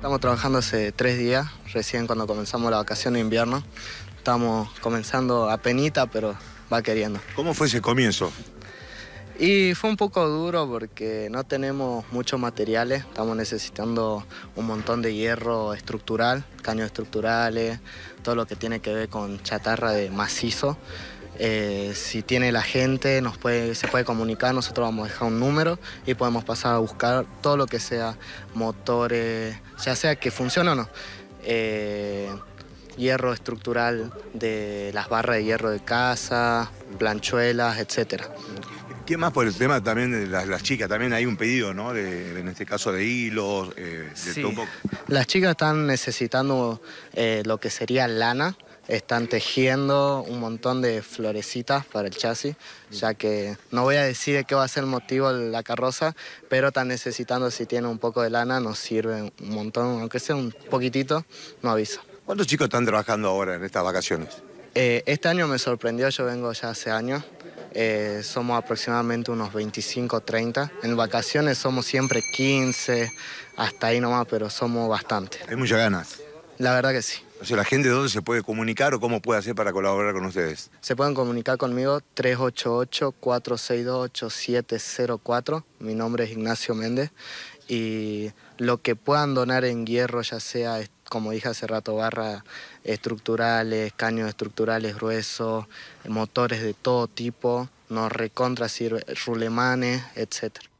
Estamos trabajando hace tres días, recién cuando comenzamos la vacación de invierno. Estamos comenzando a penita, pero va queriendo. ¿Cómo fue ese comienzo? Y fue un poco duro porque no tenemos muchos materiales, estamos necesitando un montón de hierro estructural, caños estructurales, todo lo que tiene que ver con chatarra de macizo. Eh, si tiene la gente, nos puede, se puede comunicar, nosotros vamos a dejar un número y podemos pasar a buscar todo lo que sea motores, ya sea que funcione o no. Eh, hierro estructural de las barras de hierro de casa, planchuelas, etc. ¿Qué más por el tema también de las, chicas? También hay un pedido, ¿no? en este caso de hilos, eh, de Las chicas están necesitando eh, lo que sería lana. Están tejiendo un montón de florecitas para el chasis, ya que no voy a decir de qué va a ser el motivo la carroza, pero están necesitando si tiene un poco de lana, nos sirve un montón, aunque sea un poquitito, no aviso. ¿Cuántos chicos están trabajando ahora en estas vacaciones? Eh, este año me sorprendió, yo vengo ya hace años. Eh, somos aproximadamente unos 25, 30. En vacaciones somos siempre 15, hasta ahí nomás, pero somos bastante. Hay muchas ganas. La verdad que sí. O sea, ¿la gente de dónde se puede comunicar o cómo puede hacer para colaborar con ustedes? Se pueden comunicar conmigo 388-462-8704. Mi nombre es Ignacio Méndez. Y lo que puedan donar en hierro, ya sea como dije hace rato, barra estructurales, caños estructurales gruesos, motores de todo tipo, nos recontra sirve, rulemanes, etcétera.